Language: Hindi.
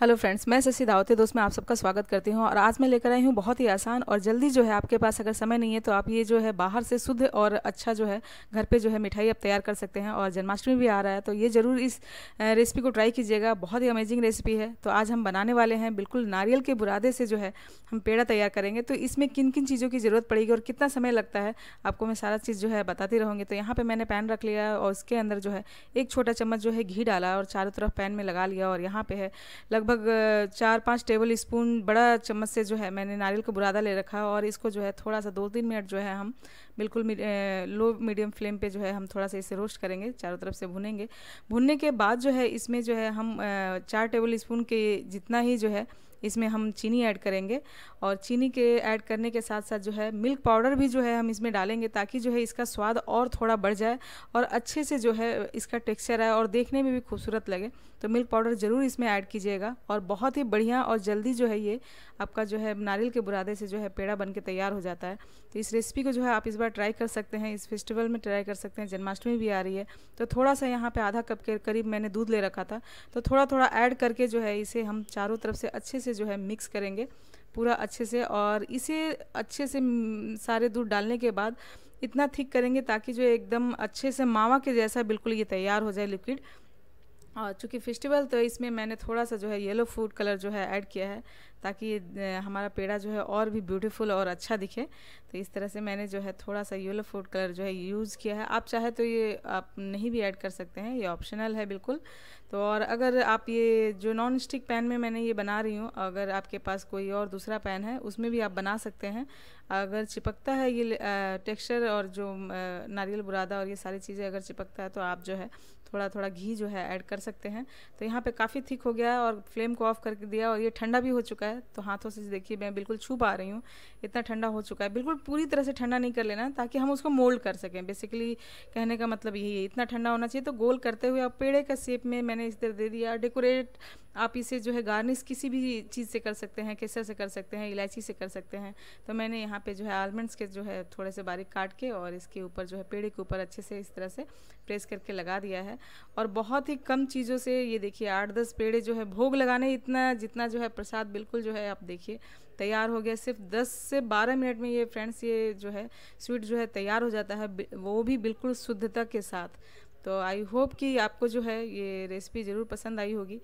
हेलो फ्रेंड्स मैं शशि दावते दोस्त मैं आप सबका स्वागत करती हूं और आज मैं लेकर आई हूं बहुत ही आसान और जल्दी जो है आपके पास अगर समय नहीं है तो आप ये जो है बाहर से शुद्ध और अच्छा जो है घर पे जो है मिठाई आप तैयार कर सकते हैं और जन्माष्टमी भी आ रहा है तो ये ज़रूर इस रेसिपी को ट्राई कीजिएगा बहुत ही अमेजिंग रेसिपी है तो आज हम बनाने वाले हैं बिल्कुल नारियल के बुरादे से जो है हम पेड़ा तैयार करेंगे तो इसमें किन किन चीज़ों की ज़रूरत पड़ेगी और कितना समय लगता है आपको मैं सारा चीज़ जो है बताती रहूँगी तो यहाँ पर मैंने पैन रख लिया और उसके अंदर जो है एक छोटा चम्मच जो है घी डाला और चारों तरफ पैन में लगा लिया और यहाँ पर है लगभग चार पाँच टेबल स्पून बड़ा चम्मच से जो है मैंने नारियल का बुरादा ले रखा और इसको जो है थोड़ा सा दो तीन मिनट जो है हम बिल्कुल लो मीडियम फ्लेम पे जो है हम थोड़ा सा इसे रोस्ट करेंगे चारों तरफ से भुनेंगे भुनने के बाद जो है इसमें जो है हम चार टेबल स्पून के जितना ही जो है इसमें हम चीनी ऐड करेंगे और चीनी के ऐड करने के साथ साथ जो है मिल्क पाउडर भी जो है हम इसमें डालेंगे ताकि जो है इसका स्वाद और थोड़ा बढ़ जाए और अच्छे से जो है इसका टेक्सचर आए और देखने में भी खूबसूरत लगे तो मिल्क पाउडर ज़रूर इसमें ऐड कीजिएगा और बहुत ही बढ़िया और जल्दी जो है ये आपका जो है नारियल के बुरादे से जो है पेड़ा बन के तैयार हो जाता है तो इस रेसिपी को जो है आप इस बार ट्राई कर सकते हैं इस फेस्टिवल में ट्राई कर सकते हैं जन्माष्टमी भी आ रही है तो थोड़ा सा यहाँ पर आधा कप के करीब मैंने दूध ले रखा था तो थोड़ा थोड़ा ऐड करके जो है इसे हम चारों तरफ से अच्छे से जो है मिक्स करेंगे पूरा अच्छे से और इसे अच्छे से हम्म, सारे दूध डालने के बाद इतना थिक करेंगे ताकि जो एकदम अच्छे से मावा के जैसा बिल्कुल ये तैयार हो जाए लिक्विड और चूँकि फेस्टिवल तो इसमें मैंने थोड़ा सा जो है येलो फूड कलर जो है ऐड किया है ताकि हमारा पेड़ा जो है और भी ब्यूटीफुल और अच्छा दिखे तो इस तरह से मैंने जो है थोड़ा सा येलो फूड कलर जो है यूज़ किया है आप चाहे तो ये आप नहीं भी ऐड कर सकते हैं ये ऑप्शनल है बिल्कुल तो और अगर आप ये जो नॉन स्टिक पैन में मैंने ये बना रही हूँ अगर आपके पास कोई और दूसरा पैन है उसमें भी आप बना सकते हैं अगर चिपकता है ये टेक्सचर और जो नारियल बुरादा और ये सारी चीज़ें अगर चिपकता है तो आप जो है थोड़ा थोड़ा घी जो है ऐड कर सकते हैं तो यहाँ पे काफ़ी थिक हो गया है और फ्लेम को ऑफ करके दिया और ये ठंडा भी हो चुका है है तो हाथों से देखिए मैं बिल्कुल छू पा रही हूँ इतना ठंडा हो चुका है बिल्कुल पूरी तरह से ठंडा नहीं कर लेना ताकि हम उसको मोल्ड कर सकें बेसिकली कहने का मतलब यही है इतना ठंडा होना चाहिए तो गोल करते हुए आप पेड़े का शेप में मैंने इस तरह दे दिया डेकोरेट आप इसे जो है गार्निश किसी भी चीज़ से कर सकते हैं केसर से कर सकते हैं इलायची से कर सकते हैं तो मैंने यहाँ पे जो है आलमंड्स के जो है थोड़े से बारीक काट के और इसके ऊपर जो है पेड़े के ऊपर अच्छे से इस तरह से प्रेस करके लगा दिया है और बहुत ही कम चीज़ों से ये देखिए आठ दस पेड़े जो है भोग लगाने इतना जितना जो है प्रसाद बिल्कुल जो है आप देखिए तैयार हो गया सिर्फ 10 से 12 मिनट में ये फ्रेंड्स ये जो है स्वीट जो है तैयार हो जाता है वो भी बिल्कुल शुद्धता के साथ तो आई होप कि आपको जो है ये रेसिपी ज़रूर पसंद आई होगी